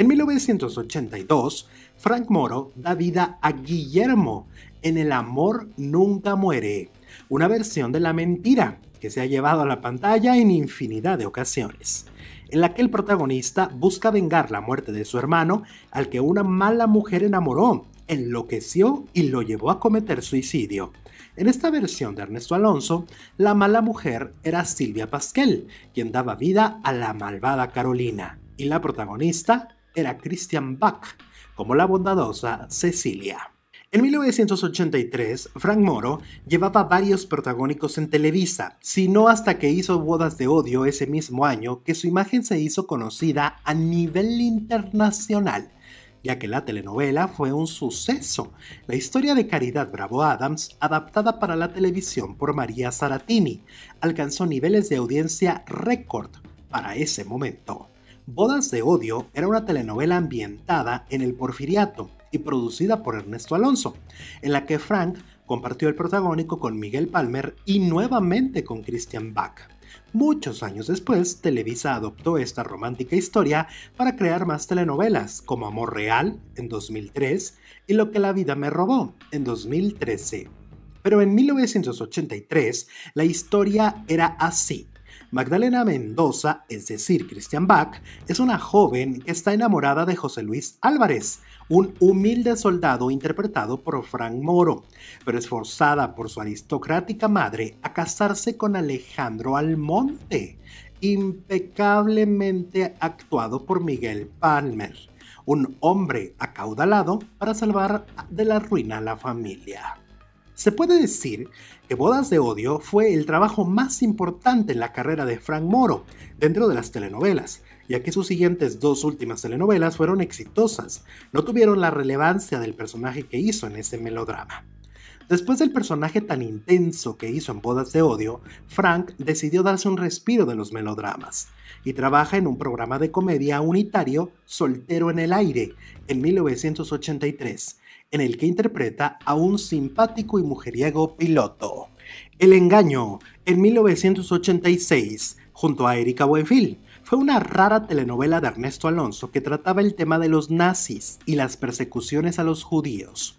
En 1982, Frank Moro da vida a Guillermo en El amor nunca muere, una versión de la mentira que se ha llevado a la pantalla en infinidad de ocasiones, en la que el protagonista busca vengar la muerte de su hermano al que una mala mujer enamoró, enloqueció y lo llevó a cometer suicidio. En esta versión de Ernesto Alonso, la mala mujer era Silvia Pasquel, quien daba vida a la malvada Carolina, y la protagonista era Christian Bach, como la bondadosa Cecilia. En 1983, Frank Moro llevaba varios protagónicos en Televisa, sino hasta que hizo Bodas de Odio ese mismo año que su imagen se hizo conocida a nivel internacional, ya que la telenovela fue un suceso. La historia de Caridad Bravo Adams, adaptada para la televisión por María Saratini, alcanzó niveles de audiencia récord para ese momento. Bodas de Odio era una telenovela ambientada en el Porfiriato y producida por Ernesto Alonso, en la que Frank compartió el protagónico con Miguel Palmer y nuevamente con Christian Bach. Muchos años después, Televisa adoptó esta romántica historia para crear más telenovelas como Amor Real en 2003 y Lo que la vida me robó en 2013. Pero en 1983 la historia era así. Magdalena Mendoza, es decir, Christian Bach, es una joven que está enamorada de José Luis Álvarez, un humilde soldado interpretado por Frank Moro, pero es forzada por su aristocrática madre a casarse con Alejandro Almonte, impecablemente actuado por Miguel Palmer, un hombre acaudalado para salvar de la ruina a la familia. Se puede decir que Bodas de Odio fue el trabajo más importante en la carrera de Frank Moro dentro de las telenovelas, ya que sus siguientes dos últimas telenovelas fueron exitosas, no tuvieron la relevancia del personaje que hizo en ese melodrama. Después del personaje tan intenso que hizo en Bodas de Odio, Frank decidió darse un respiro de los melodramas y trabaja en un programa de comedia unitario Soltero en el Aire en 1983, en el que interpreta a un simpático y mujeriego piloto. El engaño, en 1986, junto a Erika Buenfil, fue una rara telenovela de Ernesto Alonso que trataba el tema de los nazis y las persecuciones a los judíos.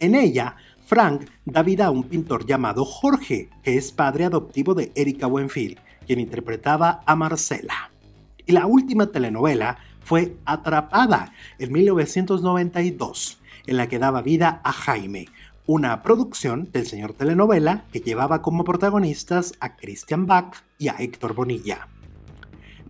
En ella, Frank da vida a un pintor llamado Jorge, que es padre adoptivo de Erika Buenfil, quien interpretaba a Marcela. Y la última telenovela fue Atrapada en 1992, en la que daba vida a Jaime, una producción del señor telenovela que llevaba como protagonistas a Christian Bach y a Héctor Bonilla.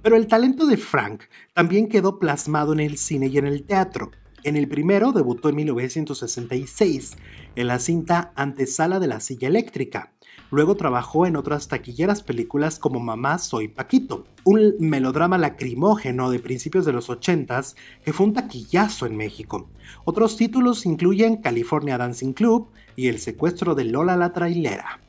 Pero el talento de Frank también quedó plasmado en el cine y en el teatro. En el primero debutó en 1966, en la cinta Antesala de la Silla Eléctrica, Luego trabajó en otras taquilleras películas como Mamá Soy Paquito, un melodrama lacrimógeno de principios de los 80s que fue un taquillazo en México. Otros títulos incluyen California Dancing Club y El secuestro de Lola la trailera.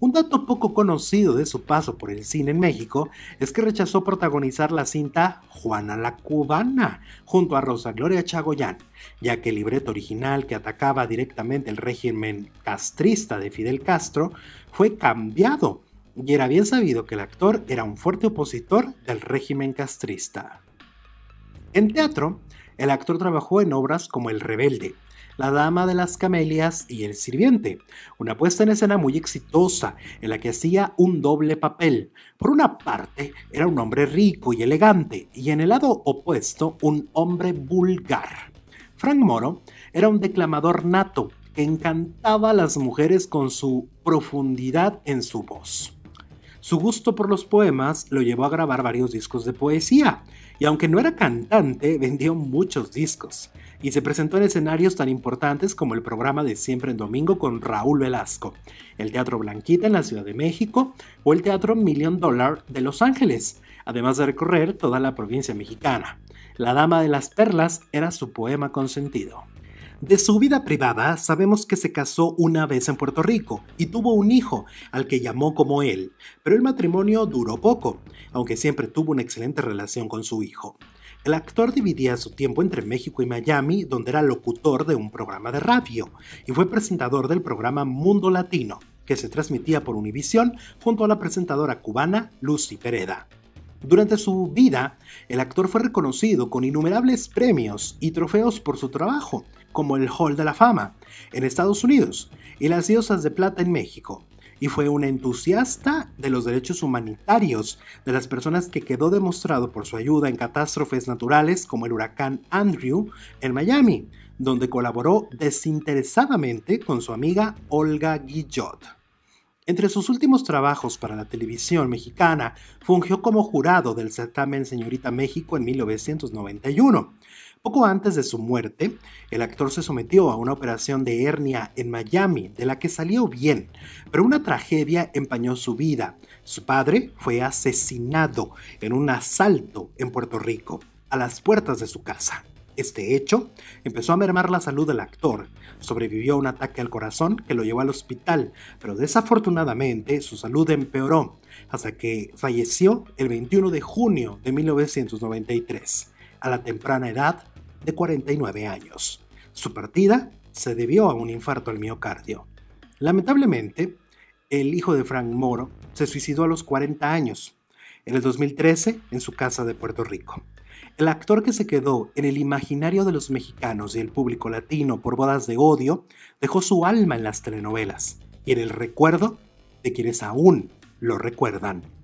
Un dato poco conocido de su paso por el cine en México es que rechazó protagonizar la cinta Juana la Cubana junto a Rosa Gloria Chagoyán, ya que el libreto original que atacaba directamente el régimen castrista de Fidel Castro fue cambiado y era bien sabido que el actor era un fuerte opositor del régimen castrista. En teatro, el actor trabajó en obras como El Rebelde, la Dama de las Camelias y El Sirviente, una puesta en escena muy exitosa en la que hacía un doble papel. Por una parte, era un hombre rico y elegante, y en el lado opuesto, un hombre vulgar. Frank Moro era un declamador nato que encantaba a las mujeres con su profundidad en su voz. Su gusto por los poemas lo llevó a grabar varios discos de poesía, y aunque no era cantante, vendió muchos discos y se presentó en escenarios tan importantes como el programa de Siempre en Domingo con Raúl Velasco, el Teatro Blanquita en la Ciudad de México o el Teatro Million Dollar de Los Ángeles, además de recorrer toda la provincia mexicana. La Dama de las Perlas era su poema consentido. De su vida privada sabemos que se casó una vez en Puerto Rico y tuvo un hijo, al que llamó como él, pero el matrimonio duró poco, aunque siempre tuvo una excelente relación con su hijo. El actor dividía su tiempo entre México y Miami, donde era locutor de un programa de radio, y fue presentador del programa Mundo Latino, que se transmitía por Univisión junto a la presentadora cubana Lucy Pereda. Durante su vida, el actor fue reconocido con innumerables premios y trofeos por su trabajo, como el Hall de la Fama en Estados Unidos y las Diosas de Plata en México, y fue un entusiasta de los derechos humanitarios de las personas que quedó demostrado por su ayuda en catástrofes naturales como el huracán Andrew en Miami, donde colaboró desinteresadamente con su amiga Olga Guillot. Entre sus últimos trabajos para la televisión mexicana, fungió como jurado del certamen Señorita México en 1991. Poco antes de su muerte, el actor se sometió a una operación de hernia en Miami, de la que salió bien, pero una tragedia empañó su vida. Su padre fue asesinado en un asalto en Puerto Rico, a las puertas de su casa. Este hecho empezó a mermar la salud del actor. Sobrevivió a un ataque al corazón que lo llevó al hospital, pero desafortunadamente su salud empeoró hasta que falleció el 21 de junio de 1993, a la temprana edad de 49 años. Su partida se debió a un infarto al miocardio. Lamentablemente, el hijo de Frank Moro se suicidó a los 40 años, en el 2013, en su casa de Puerto Rico. El actor que se quedó en el imaginario de los mexicanos y el público latino por bodas de odio dejó su alma en las telenovelas y en el recuerdo de quienes aún lo recuerdan.